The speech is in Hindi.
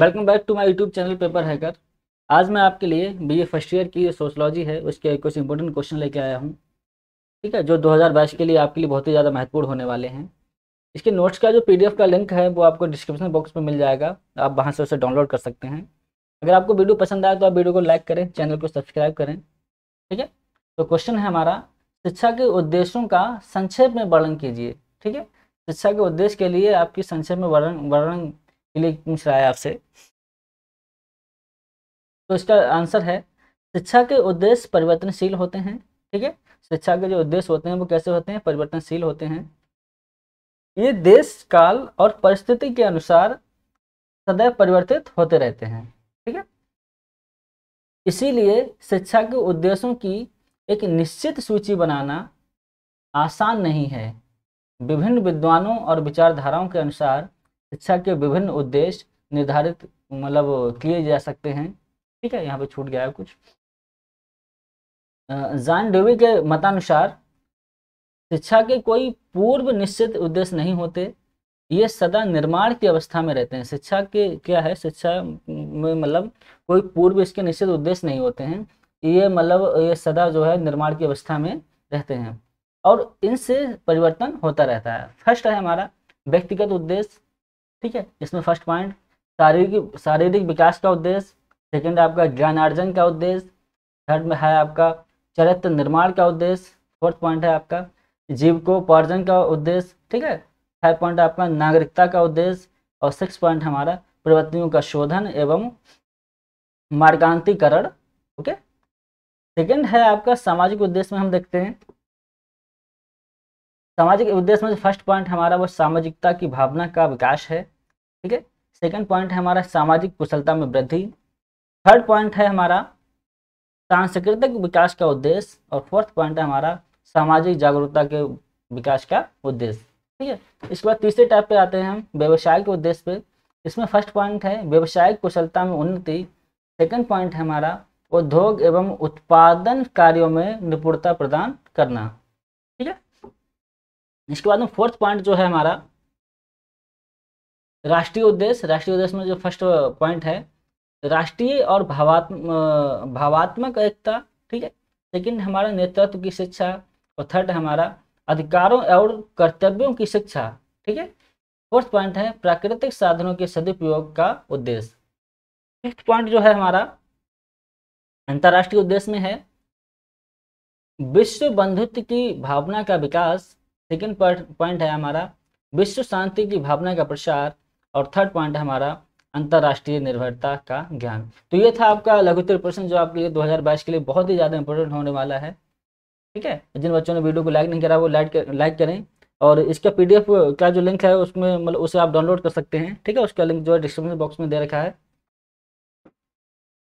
welcome back to my YouTube channel paper hacker आज मैं आपके लिए बीए फर्स्ट ईयर की सोशलॉजी है उसके कुछ इंपॉर्टेंट क्वेश्चन लेके आया हूँ ठीक है जो 2022 के लिए आपके लिए बहुत ही ज़्यादा महत्वपूर्ण होने वाले हैं इसके नोट्स का जो पीडीएफ का लिंक है वो आपको डिस्क्रिप्शन बॉक्स में मिल जाएगा आप वहाँ से उसे डाउनलोड कर सकते हैं अगर आपको वीडियो पसंद आए तो आप वीडियो को लाइक करें चैनल को सब्सक्राइब करें ठीक है तो क्वेश्चन है हमारा शिक्षा के उद्देश्यों का संक्षेप में वर्णन कीजिए ठीक है शिक्षा के उद्देश्य के लिए आपकी संक्षेप में वर्णन वर्णन लिए पूछ रहा है आपसे तो इसका आंसर है शिक्षा के उद्देश्य परिवर्तनशील होते हैं ठीक है शिक्षा के जो उद्देश्य होते हैं वो कैसे होते हैं परिवर्तनशील होते हैं ये देश काल और परिस्थिति के अनुसार सदैव परिवर्तित होते रहते हैं ठीक है इसीलिए शिक्षा के उद्देश्यों की एक निश्चित सूची बनाना आसान नहीं है विभिन्न विद्वानों और विचारधाराओं के अनुसार शिक्षा के विभिन्न उद्देश्य निर्धारित मतलब किए जा सकते हैं ठीक है यहाँ पे छूट गया है कुछ जान डेवी के मतानुसार शिक्षा के कोई पूर्व निश्चित उद्देश्य नहीं होते ये सदा निर्माण की अवस्था में रहते हैं शिक्षा के क्या है शिक्षा में मतलब कोई पूर्व इसके निश्चित उद्देश्य नहीं होते हैं ये मतलब ये सदा जो है निर्माण की अवस्था में रहते हैं और इनसे परिवर्तन होता रहता है फर्स्ट है हमारा व्यक्तिगत उद्देश्य ठीक है इसमें फर्स्ट पॉइंट शारीरिक शारीरिक विकास का उद्देश्य सेकेंड आपका ज्ञानार्जन का उद्देश्य थर्ड में है आपका चरित्र निर्माण का उद्देश्य फोर्थ पॉइंट है आपका उपार्जन का उद्देश्य ठीक है फाइव पॉइंट आपका नागरिकता का उद्देश्य और सिक्स पॉइंट हमारा प्रवृत्तियों का शोधन एवं मार्गांतिकरण ओके सेकेंड है आपका सामाजिक उद्देश्य में हम देखते हैं सामाजिक उद्देश्य में फर्स्ट पॉइंट हमारा वो सामाजिकता की भावना का विकास है ठीक है सेकंड पॉइंट है हमारा सामाजिक कुशलता में वृद्धि थर्ड पॉइंट है हमारा सांस्कृतिक विकास का उद्देश्य और फोर्थ पॉइंट है हमारा सामाजिक जागरूकता के विकास का उद्देश्य ठीक है इसके बाद तीसरे टाइप पे आते हैं हम व्यवसाय के उद्देश्य पे इसमें फर्स्ट पॉइंट है व्यवसायिक कुशलता में उन्नति सेकंड पॉइंट है हमारा उद्योग एवं उत्पादन कार्यों में निपुणता प्रदान करना ठीक है इसके बाद में फोर्थ पॉइंट जो है हमारा राष्ट्रीय उद्देश्य राष्ट्रीय उद्देश्य में जो फर्स्ट पॉइंट है राष्ट्रीय और भावात्म भावात्मक एकता ठीक है सेकेंड हमारा नेतृत्व की शिक्षा और थर्ड हमारा अधिकारों और कर्तव्यों की शिक्षा ठीक है फोर्थ पॉइंट है प्राकृतिक साधनों के सदुपयोग का उद्देश्य फिफ्थ पॉइंट जो है हमारा अंतर्राष्ट्रीय उद्देश्य में है विश्व बंधुत्व की भावना का विकास सेकेंड पॉइंट है हमारा विश्व शांति की भावना का प्रसार और थर्ड पॉइंट हमारा अंतर्राष्ट्रीय निर्भरता का ज्ञान तो ये था आपका लघुत्तर प्रश्न जो आपके लिए 2022 के लिए बहुत ही ज़्यादा इंपॉर्टेंट होने वाला है ठीक है जिन बच्चों ने वीडियो को लाइक नहीं करा वो लाइक लाइक करें और इसका पीडीएफ का जो लिंक है उसमें मतलब उसे आप डाउनलोड कर सकते हैं ठीक है उसका लिंक जो है डिस्क्रिप्शन बॉक्स में दे रखा है